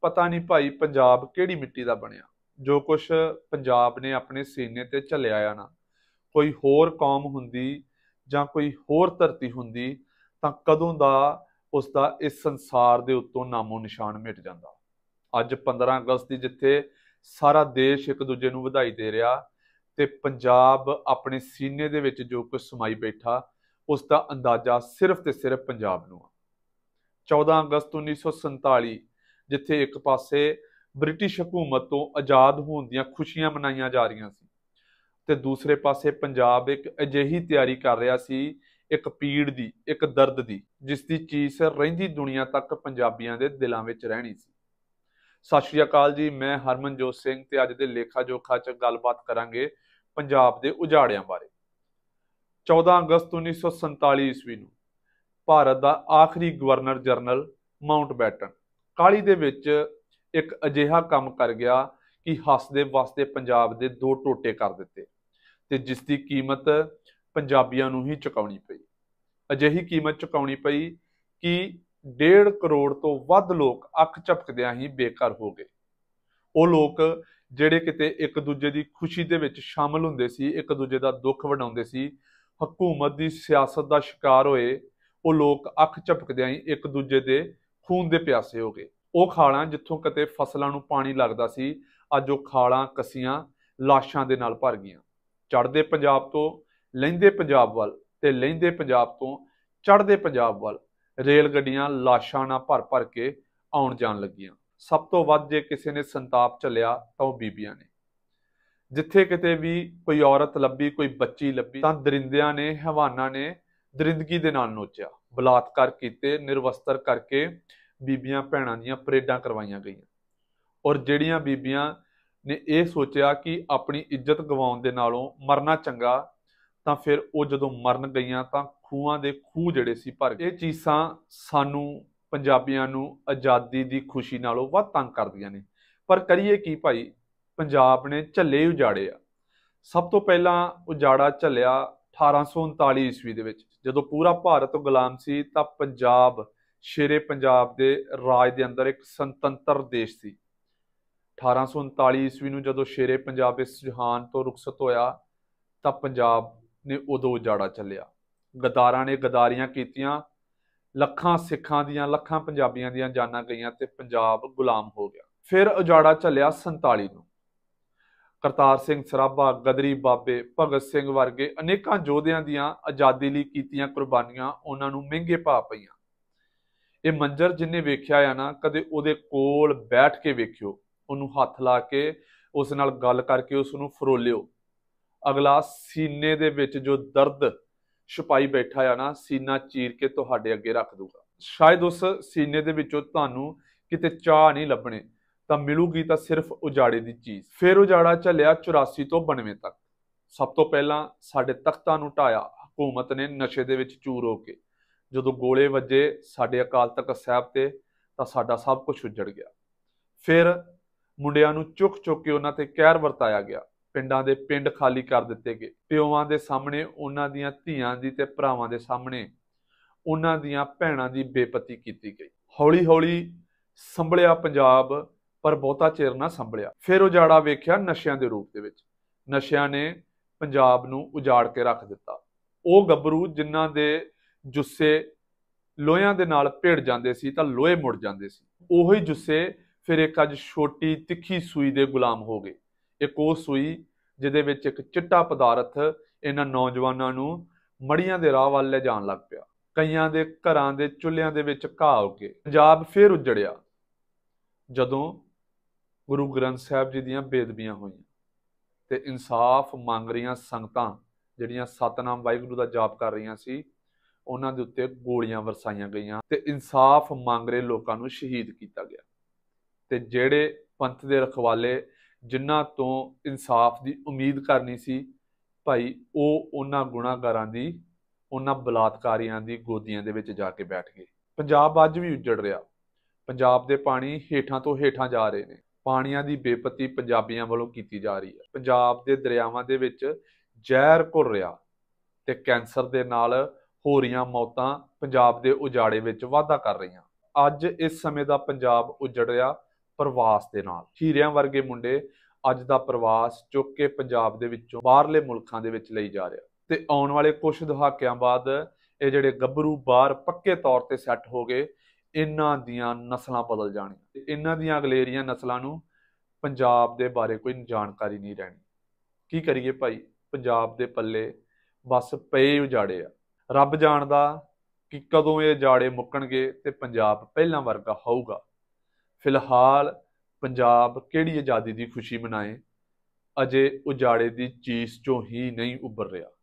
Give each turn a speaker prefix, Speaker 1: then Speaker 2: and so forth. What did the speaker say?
Speaker 1: ਪਤਾ ਨਹੀਂ ਭਾਈ ਪੰਜਾਬ ਕਿਹੜੀ ਮਿੱਟੀ ਦਾ ਬਣਿਆ ਜੋ ਕੁਝ ਪੰਜਾਬ ਨੇ ਆਪਣੇ ਸੀਨੇ ਤੇ ਝੱਲਿਆ ਆ ਨਾ ਕੋਈ ਹੋਰ ਕੌਮ ਹੁੰਦੀ ਜਾਂ ਕੋਈ ਹੋਰ ਧਰਤੀ ਹੁੰਦੀ ਤਾਂ ਕਦੋਂ ਦਾ ਉਸ ਦਾ ਇਸ ਸੰਸਾਰ ਦੇ ਉੱਤੋਂ ਨਾਮੋ ਨਿਸ਼ਾਨ ਮਿਟ ਜਾਂਦਾ ਅੱਜ 15 ਅਗਸਤ ਦੀ ਜਿੱਥੇ ਸਾਰਾ ਦੇਸ਼ ਇੱਕ ਦੂਜੇ ਨੂੰ ਵਧਾਈ ਦੇ ਰਿਹਾ ਤੇ ਪੰਜਾਬ ਆਪਣੇ ਸੀਨੇ ਦੇ ਵਿੱਚ ਜੋ ਕੁਝ ਸਮਾਈ ਬੈਠਾ ਉਸ ਦਾ ਅੰਦਾਜ਼ਾ ਸਿਰਫ ਤੇ ਸਿਰਫ ਪੰਜਾਬ ਨੂੰ ਆ 14 ਅਗਸਤ 1947 ਜਿੱਥੇ ਇੱਕ ਪਾਸੇ ਬ੍ਰਿਟਿਸ਼ ਹਕੂਮਤ ਤੋਂ ਆਜ਼ਾਦ ਹੋਣ ਦੀਆਂ ਖੁਸ਼ੀਆਂ ਮਨਾਈਆਂ ਜਾ ਰਹੀਆਂ ਸੀ ਤੇ ਦੂਸਰੇ ਪਾਸੇ ਪੰਜਾਬ ਇੱਕ ਅਜਿਹੀ ਤਿਆਰੀ ਕਰ ਰਿਹਾ ਸੀ ਇੱਕ ਪੀੜ ਦੀ ਇੱਕ ਦਰਦ ਦੀ ਜਿਸ ਦੀ ਚੀਸ ਰਹਿੰਦੀ ਦੁਨੀਆ ਤੱਕ ਪੰਜਾਬੀਆਂ ਦੇ ਦਿਲਾਂ ਵਿੱਚ ਰਹਿਣੀ ਸੀ ਸਤਿ ਸ਼੍ਰੀ ਅਕਾਲ ਜੀ ਮੈਂ ਹਰਮਨਜੋਤ ਸਿੰਘ ਤੇ ਅੱਜ ਦੇ ਲੇਖਾ ਜੋਖਾ 'ਚ ਗੱਲਬਾਤ ਕਰਾਂਗੇ ਪੰਜਾਬ ਦੇ ਉਜਾੜਿਆਂ ਬਾਰੇ 14 ਅਗਸਤ 1947 ਈਸਵੀ ਨੂੰ ਭਾਰਤ ਦਾ ਆਖਰੀ ਗਵਰਨਰ ਜਨਰਲ ਬੈਟਨ ਕਾਲੀ ਦੇ ਵਿੱਚ ਇੱਕ ਅਜਿਹਾ ਕੰਮ ਕਰ ਗਿਆ ਕਿ ਹੱਸਦੇ ਵਾਸਤੇ ਪੰਜਾਬ ਦੇ ਦੋ ਟੋਟੇ ਕਰ ਦਿੱਤੇ ਤੇ ਜਿਸ ਦੀ ਕੀਮਤ ਪੰਜਾਬੀਆਂ ਨੂੰ ਹੀ ਚੁਕਾਉਣੀ ਪਈ ਅਜਿਹੀ ਕੀਮਤ ਚੁਕਾਉਣੀ ਪਈ ਕਿ 1.5 ਕਰੋੜ ਤੋਂ ਵੱਧ ਲੋਕ ਅੱਖ ਝਪਕਦਿਆਂ ਹੀ ਬੇਕਾਰ ਹੋ ਗਏ ਉਹ ਲੋਕ ਜਿਹੜੇ ਕਿਤੇ ਇੱਕ ਦੂਜੇ ਦੀ ਖੁਸ਼ੀ ਦੇ ਵਿੱਚ ਸ਼ਾਮਲ ਹੁੰਦੇ ਸੀ ਇੱਕ ਦੂਜੇ ਦਾ ਦੁੱਖ ਵਡਾਉਂਦੇ ਸੀ ਹਕੂਮਤ ਦੀ ਸਿਆਸਤ ਦਾ ਸ਼ਿਕਾਰ ਹੋਏ ਉਹ ਲੋਕ ਅੱਖ ਝਪਕਦਿਆਂ ਹੀ ਇੱਕ ਦੂਜੇ ਦੇ ਖੂਨ ਦੇ ਪਿਆਸੇ ਹੋ ਗਏ ਉਹ ਖਾਲਾਂ ਜਿੱਥੋਂ ਕਤੇ ਫਸਲਾਂ ਨੂੰ ਪਾਣੀ ਲੱਗਦਾ ਸੀ ਅੱਜ ਉਹ ਖਾਲਾਂ ਕਸੀਆਂ ਲਾਸ਼ਾਂ ਦੇ ਨਾਲ ਭਰ ਗਈਆਂ ਚੜਦੇ ਪੰਜਾਬ ਤੋਂ ਲਹਿੰਦੇ ਪੰਜਾਬ ਵੱਲ ਤੇ ਲਹਿੰਦੇ ਪੰਜਾਬ ਤੋਂ ਚੜਦੇ ਪੰਜਾਬ ਵੱਲ ਰੇਲ ਗੱਡੀਆਂ ਲਾਸ਼ਾਂ ਨਾਲ ਭਰ-ਭਰ ਕੇ ਆਉਣ ਜਾਣ ਲੱਗੀਆਂ ਸਭ ਤੋਂ ਵੱਧ ਜੇ ਕਿਸੇ ਨੇ ਸੰਤਾਪ ਚੱਲਿਆ ਤਾਂ ਉਹ ਬੀਬੀਆਂ ਨੇ ਜਿੱਥੇ ਕਿਤੇ ਵੀ ਕੋਈ ਔਰਤ ਲੱਭੀ ਕੋਈ ਬੱਚੀ ਲੱਭੀ ਤਾਂ ਦਰਿੰਦਿਆਂ ਨੇ ਹਵਾਨਾ ਨੇ ਦਰਿੰਦਗੀ ਦੇ ਨਾਲ ਨੋਚਿਆ ਬਲਾਤਕਾਰ ਕੀਤੇ ਨਿਰਵਸਤਰ ਕਰਕੇ ਬੀਬੀਆਂ ਭੈਣਾਂ ਦੀਆਂ ਪਰੇਡਾਂ ਕਰਵਾਈਆਂ ਗਈਆਂ ਔਰ ਜਿਹੜੀਆਂ ਬੀਬੀਆਂ ਨੇ ਇਹ ਸੋਚਿਆ ਕਿ ਆਪਣੀ ਇੱਜ਼ਤ ਗਵਾਉਣ ਦੇ ਨਾਲੋਂ ਮਰਨਾ ਚੰਗਾ ਤਾਂ ਫਿਰ ਉਹ ਜਦੋਂ ਮਰਨ ਗਈਆਂ ਤਾਂ ਖੂਹਾਂ ਦੇ ਖੂਹ ਜਿਹੜੇ ਸੀ ਭਰ ਇਹ ਚੀਜ਼ਾਂ ਸਾਨੂੰ ਪੰਜਾਬੀਆਂ ਨੂੰ ਆਜ਼ਾਦੀ ਦੀ ਖੁਸ਼ੀ ਨਾਲੋਂ ਵੱਧ ਤੰਗ ਕਰਦੀਆਂ ਨੇ ਪਰ ਕਰੀਏ ਕੀ ਭਾਈ ਪੰਜਾਬ ਨੇ ਝੱਲੇ ਉਜਾੜੇ ਆ ਸਭ ਤੋਂ ਪਹਿਲਾਂ ਉਜਾੜਾ ਝੱਲਿਆ 1839 ਈਸਵੀ ਦੇ ਵਿੱਚ ਜਦੋਂ ਪੂਰਾ ਭਾਰਤ ਗੁਲਾਮ ਸੀ ਤਾਂ ਪੰਜਾਬ ਸ਼ੇਰੇ ਪੰਜਾਬ ਦੇ ਰਾਜ ਦੇ ਅੰਦਰ ਇੱਕ ਸੁਤੰਤਰ ਦੇਸ਼ ਸੀ 1839 ਈਸਵੀ ਨੂੰ ਜਦੋਂ ਸ਼ੇਰੇ ਪੰਜਾਬ ਇਸ ਜਹਾਨ ਤੋਂ ਰੁਖਸਤ ਹੋਇਆ ਤਾਂ ਪੰਜਾਬ ਨੇ ਉਦੋਂ ਉਜਾੜਾ ਚੱਲਿਆ ਗਦਾਰਾਂ ਨੇ ਗਦਾਰੀਆਂ ਕੀਤੀਆਂ ਲੱਖਾਂ ਸਿੱਖਾਂ ਦੀਆਂ ਲੱਖਾਂ ਪੰਜਾਬੀਆਂ ਦੀਆਂ ਜਾਨਾਂ ਗਈਆਂ ਤੇ ਪੰਜਾਬ ਗੁਲਾਮ ਹੋ ਗਿਆ ਫਿਰ ਉਜਾੜਾ ਚੱਲਿਆ 47 ਨੂੰ ਕਰਤਾਰ ਸਿੰਘ ਸਰਾਭਾ ਗਦਰੀ ਬਾਬੇ ਭਗਤ ਸਿੰਘ ਵਰਗੇ ਅਨੇਕਾਂ ਯੋਧਿਆਂ ਦੀਆਂ ਆਜ਼ਾਦੀ ਲਈ ਕੀਤੀਆਂ ਕੁਰਬਾਨੀਆਂ ਉਹਨਾਂ ਨੂੰ ਮਹਿੰਗੇ ਭਾਅ ਪਈਆਂ ਇਹ ਮੰਜ਼ਰ ਜਿੰਨੇ ਵੇਖਿਆ ਆ ਨਾ ਕਦੇ ਉਹਦੇ ਕੋਲ ਬੈਠ ਕੇ ਵੇਖਿਓ ਉਹਨੂੰ ਹੱਥ ਲਾ ਕੇ ਉਸ ਨਾਲ ਗੱਲ ਕਰਕੇ ਉਸ ਨੂੰ ਫਰੋਲਿਓ ਅਗਲਾ ਸੀਨੇ ਦੇ ਵਿੱਚ ਜੋ ਦਰਦ ਛੁਪਾਈ ਬੈਠਾ ਆ ਨਾ ਸੀਨਾ ਚੀਰ ਕੇ ਤੁਹਾਡੇ ਅੱਗੇ ਰੱਖ ਦੂਗਾ ਸ਼ਾਇਦ ਉਸ ਸੀਨੇ ਦੇ ਵਿੱਚੋਂ ਤੁਹਾਨੂੰ ਕਿਤੇ ਚਾਹ ਨਹੀਂ ਲੱਭਣੇ ਤਾਂ ਮਿਲੂਗੀ ਤਾਂ ਸਿਰਫ ਉਜਾੜੇ ਦੀ ਚੀਜ਼ ਫਿਰ ਉਜਾੜਾ ਚੱਲਿਆ 84 ਤੋਂ 92 ਤੱਕ ਸਭ ਤੋਂ ਪਹਿਲਾਂ ਸਾਡੇ ਤਖਤਾਂ ਨੂੰ ਢਾਇਆ ਹਕੂਮਤ ਨੇ ਨਸ਼ੇ ਦੇ ਵਿੱਚ ਚੂਰ ਹੋ ਕੇ ਜਦੋਂ ਗੋਲੇ ਵੱਜੇ ਸਾਡੇ ਅਕਾਲ ਤਖਤ ਸਾਹਿਬ ਤੇ ਤਾਂ ਸਾਡਾ ਸਭ ਕੁਝ ਉੱਜੜ ਗਿਆ ਫਿਰ ਮੁੰਡਿਆਂ ਨੂੰ ਚੁੱਕ ਚੁੱਕ ਕੇ ਉਹਨਾਂ ਤੇ ਕਹਿਰ ਵਰਤਾਇਆ ਗਿਆ ਪਿੰਡਾਂ ਦੇ ਪਿੰਡ ਖਾਲੀ ਕਰ ਦਿੱਤੇ ਗਏ ਪਿਓਾਂ ਦੇ ਸਾਹਮਣੇ ਉਹਨਾਂ ਦੀਆਂ ਧੀਆਂ ਦੀ ਤੇ ਭਰਾਵਾਂ ਦੇ ਸਾਹਮਣੇ ਉਹਨਾਂ ਦੀਆਂ ਭੈਣਾਂ ਦੀ ਬੇਪਤੀ ਕੀਤੀ ਗਈ ਹੌਲੀ-ਹੌਲੀ ਸੰਭਲਿਆ ਪੰਜਾਬ ਪਰ ਬਹੁਤਾ ਚਿਰ ਨਾ ਸੰਭਲਿਆ ਫਿਰ ਉਜਾੜਾ ਵੇਖਿਆ ਨਸ਼ਿਆਂ ਦੇ ਰੂਪ ਦੇ ਵਿੱਚ ਨਸ਼ਿਆਂ ਨੇ ਪੰਜਾਬ ਨੂੰ ਉਜਾੜ ਕੇ ਰੱਖ ਦਿੱਤਾ ਉਹ ਗੱਭਰੂ ਜਿਨ੍ਹਾਂ ਦੇ ਜੁੱਸੇ ਲੋਹਿਆਂ ਦੇ ਨਾਲ ਭਿੜ ਜਾਂਦੇ ਸੀ ਤਾਂ ਲੋਹੇ ਮੁੜ ਜਾਂਦੇ ਸੀ ਉਹੀ ਜੁੱਸੇ ਫਿਰ ਇੱਕ ਅਜ ਛੋਟੀ ਤਿੱਖੀ ਸੂਈ ਦੇ ਗੁਲਾਮ ਹੋ ਗਏ ਇੱਕ ਉਹ ਸੂਈ ਜਿਹਦੇ ਵਿੱਚ ਇੱਕ ਚਿੱਟਾ ਪਦਾਰਥ ਇਹਨਾਂ ਨੌਜਵਾਨਾਂ ਨੂੰ ਮੜੀਆਂ ਦੇ ਰਾਹ ਵੱਲ ਲੈ ਜਾਣ ਲੱਗ ਪਿਆ ਕਈਆਂ ਦੇ ਘਰਾਂ ਦੇ ਚੁੱਲ੍ਹਿਆਂ ਦੇ ਵਿੱਚ ਘਾਹ ਕੇ ਪੰਜਾਬ ਫੇਰ ਉਜੜਿਆ ਜਦੋਂ ਗੁਰੂ ਗ੍ਰੰਥ ਸਾਹਿਬ ਜੀ ਦੀਆਂ ਬੇਦਬੀਆਂ ਹੋਈਆਂ ਤੇ ਇਨਸਾਫ ਮੰਗ ਰਹੀਆਂ ਸੰਗਤਾਂ ਜਿਹੜੀਆਂ ਸਤਨਾਮ ਵਾਹਿਗੁਰੂ ਦਾ ਜਾਪ ਕਰ ਰਹੀਆਂ ਸੀ ਉਹਨਾਂ ਦੇ ਉੱਤੇ ਗੋਲੀਆਂ ਵਰਸਾਈਆਂ ਗਈਆਂ ਤੇ ਇਨਸਾਫ ਮੰਗ ਰਹੇ ਲੋਕਾਂ ਨੂੰ ਸ਼ਹੀਦ ਕੀਤਾ ਗਿਆ ਤੇ ਜਿਹੜੇ ਪੰਥ ਦੇ ਰਖਵਾਲੇ ਜਿਨ੍ਹਾਂ ਤੋਂ ਇਨਸਾਫ ਦੀ ਉਮੀਦ ਕਰਨੀ ਸੀ ਭਾਈ ਉਹ ਉਹਨਾਂ ਗੁਨਾਹਗਾਰਾਂ ਦੀ ਉਹਨਾਂ ਬਲਾਤਕਾਰੀਆਂ ਦੀ ਗੋਦੀਆਂ ਦੇ ਵਿੱਚ ਜਾ ਕੇ ਬੈਠ ਗਏ ਪੰਜਾਬ ਅੱਜ ਵੀ ਉੱਜੜ ਰਿਹਾ ਪੰਜਾਬ ਦੇ ਪਾਣੀ ਹੇਠਾਂ ਤੋਂ ਹੇਠਾਂ ਜਾ ਰਹੇ ਨੇ ਪਾਣੀਆਂ ਦੀ ਬੇਪਤੀ ਪੰਜਾਬੀਆਂ ਵੱਲੋਂ ਕੀਤੀ ਜਾ ਰਹੀ ਹੈ ਪੰਜਾਬ ਦੇ ਦਰਿਆਵਾਂ ਦੇ ਵਿੱਚ ਜ਼ਹਿਰ ਘੁਰ ਰਿਹਾ ਤੇ ਕੈਂਸਰ ਦੇ ਨਾਲ ਹੋ ਰਹੀਆਂ ਮੌਤਾਂ ਪੰਜਾਬ ਦੇ ਉਜਾੜੇ ਵਿੱਚ ਵਾਧਾ ਕਰ ਰਹੀਆਂ ਅੱਜ ਇਸ ਸਮੇਂ ਦਾ ਪੰਜਾਬ ਉਜੜ ਰਿਹਾ ਪ੍ਰਵਾਸ ਦੇ ਨਾਲ ਹੀਰਿਆਂ ਵਰਗੇ ਮੁੰਡੇ ਅੱਜ ਦਾ ਪ੍ਰਵਾਸ ਚੁੱਕ ਕੇ ਪੰਜਾਬ ਦੇ ਵਿੱਚੋਂ ਬਾਹਰਲੇ ਮੁਲਕਾਂ ਦੇ ਵਿੱਚ ਲਈ ਜਾ ਰਿਹਾ ਤੇ ਆਉਣ ਵਾਲੇ ਕੁਝ ਦਹਾਕਿਆਂ ਬਾਅਦ ਇਹ ਜਿਹੜੇ ਗੱਭਰੂ ਬਾਹਰ ਪੱਕੇ ਤੌਰ ਤੇ ਸੈੱਟ ਹੋ ਗਏ ਇਹਨਾਂ ਦੀਆਂ ਨਸਲਾਂ ਬਦਲ ਜਾਣੀਆਂ ਤੇ ਇਹਨਾਂ ਦੀਆਂ ਅਗਲੇਰੀਆਂ ਨਸਲਾਂ ਨੂੰ ਪੰਜਾਬ ਦੇ ਬਾਰੇ ਕੋਈ ਜਾਣਕਾਰੀ ਨਹੀਂ ਰਹਿਣੀ ਕੀ ਕਰੀਏ ਭਾਈ ਪੰਜਾਬ ਦੇ ਪੱਲੇ ਬਸ ਪਏ ਉਜਾੜੇ ਆ ਰੱਬ ਜਾਣਦਾ ਕਿ ਕਦੋਂ ਇਹ ਜਾੜੇ ਮੁੱਕਣਗੇ ਤੇ ਪੰਜਾਬ ਪਹਿਲਾਂ ਵਰਗਾ ਹੋਊਗਾ ਫਿਲਹਾਲ ਪੰਜਾਬ ਕਿਹੜੀ ਆਜ਼ਾਦੀ ਦੀ ਖੁਸ਼ੀ ਮਨਾਏ ਅਜੇ ਉਜਾੜੇ ਦੀ ਚੀਸ ਚੋਂ ਹੀ ਨਹੀਂ ਉੱਭਰ ਰਿਹਾ